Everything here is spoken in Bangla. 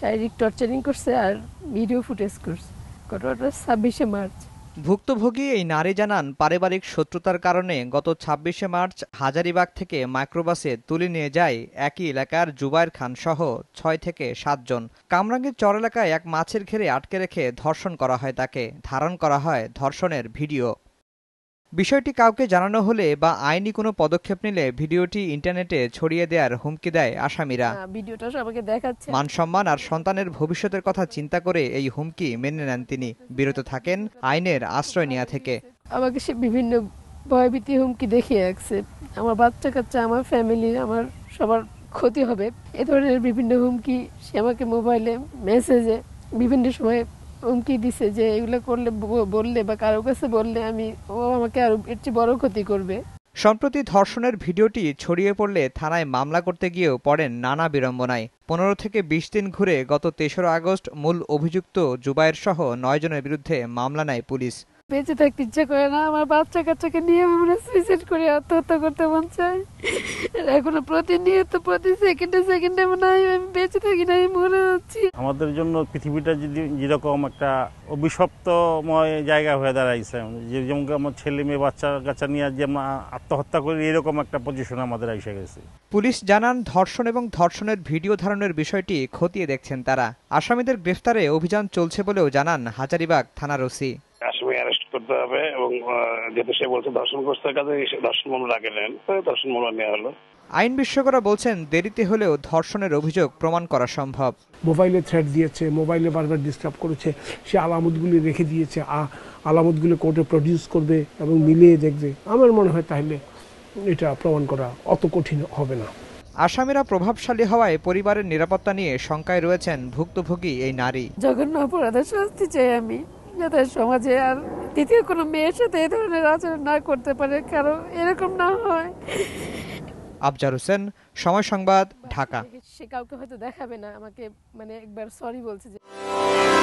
শারীরিক টর্চারিং করছে আর ভিডিও ফুটেজ করছে ঘটনাটা ছাব্বিশে মার্চ ভুক্তভোগী এই নারী জানান পারিবারিক শত্রুতার কারণে গত ছাব্বিশে মার্চ হাজারিবাগ থেকে মাইক্রোবাসে তুলে নিয়ে যায় একই এলাকার জুবাইর খান সহ ছয় থেকে সাতজন কামরাঙ্গীর চর এলাকায় এক মাছের ঘেরে আটকে রেখে ধর্ষণ করা হয় তাকে ধারণ করা হয় ধর্ষণের ভিডিও বিষয়টি কাউকে জানানো হলে বা আইনি কোনো পদক্ষেপ নিলে ভিডিওটি ইন্টারনেটে ছড়িয়ে দেওয়ার হুমকি দেয় আসামিরা হ্যাঁ, ভিডিওটা সবাইকে দেখাচ্ছে মান সম্মান আর সন্তানের ভবিষ্যতের কথা চিন্তা করে এই হুমকি মেনে নেন তিনি বিরত থাকেন আইনের আশ্রয় নেওয়া থেকে আমাকে সে বিভিন্ন ভয়ভীতি হুমকি দেখিয়ে আসছে আমার বাচ্চা কাচ্চা আমার ফ্যামিলি আমার সবার ক্ষতি হবে এ ধরনের বিভিন্ন হুমকি সে আমাকে মোবাইলে মেসেজে বিভিন্ন সময় হুমকি দিছে যে এগুলো করলে বললে বা কারো কাছে বললে আমি ও আমাকে আরো এর চেয়ে বড় ক্ষতি করবে সম্প্রতি ধর্ষণের ভিডিওটি ছড়িয়ে পড়লে থানায় মামলা করতে গিয়েও পড়েন নানা বিড়ম্বনায় পনেরো থেকে বিশ দিন ঘুরে গত তেসরা আগস্ট মূল অভিযুক্ত জুবায়ের সহ নয়জনের বিরুদ্ধে মামলা নেয় পুলিশ বেঁচে থাকতে ইচ্ছা করে না আমার বাচ্চা কাচ্চাকে নিয়ে আমরা সুইসাইড করে আত্মহত্যা করতে মন চাই এখন প্রতিনিয়ত প্রতি সেকেন্ডে সেকেন্ডে মনে হয় আমি বেঁচে থাকি না মরে যাচ্ছি আমাদের জন্য পৃথিবীটা যদি যেরকম একটা অভিশপ্তময় জায়গা হয়ে দাঁড়াইছে যেমন আমার ছেলে মেয়ে বাচ্চা কাচ্চা নিয়ে যে আত্মহত্যা করি এরকম একটা পজিশন আমাদের এসে গেছে পুলিশ জানান ধর্ষণ এবং ধর্ষণের ভিডিও ধারণের বিষয়টি খতিয়ে দেখছেন তারা আসামিদের গ্রেফতারে অভিযান চলছে বলেও জানান হাজারিবাগ থানার ওসি করতে হবে এবং যেহেতু সে বলছে দর্শন করতে কাজে দর্শন মামলা আগে নেন দর্শন মামলা নেওয়া হলো আইন বিশ্বকরা বলছেন দেরিতে হলেও ধর্ষণের অভিযোগ প্রমাণ করা সম্ভব মোবাইলে থ্রেট দিয়েছে মোবাইলে বারবার ডিস্টার্ব করেছে সে আলামতগুলি রেখে দিয়েছে আ আলামতগুলি কোর্টে প্রডিউস করবে এবং মিলিয়ে দেখবে আমার মনে হয় তাহলে এটা প্রমাণ করা অত কঠিন হবে না আসামিরা প্রভাবশালী হওয়ায় পরিবারের নিরাপত্তা নিয়ে শঙ্কায় রয়েছেন ভুক্তভোগী এই নারী জঘন্য অপরাধের শাস্তি চাই আমি যাতে সমাজে আর দ্বিতীয় কোনো মেয়ের সাথে এই ধরনের আচরণ না করতে পারে কারণ এরকম না হয় আফজার হোসেন সময় সংবাদ ঢাকা সে কাউকে হয়তো দেখাবে না আমাকে মানে একবার সরি বলছে যে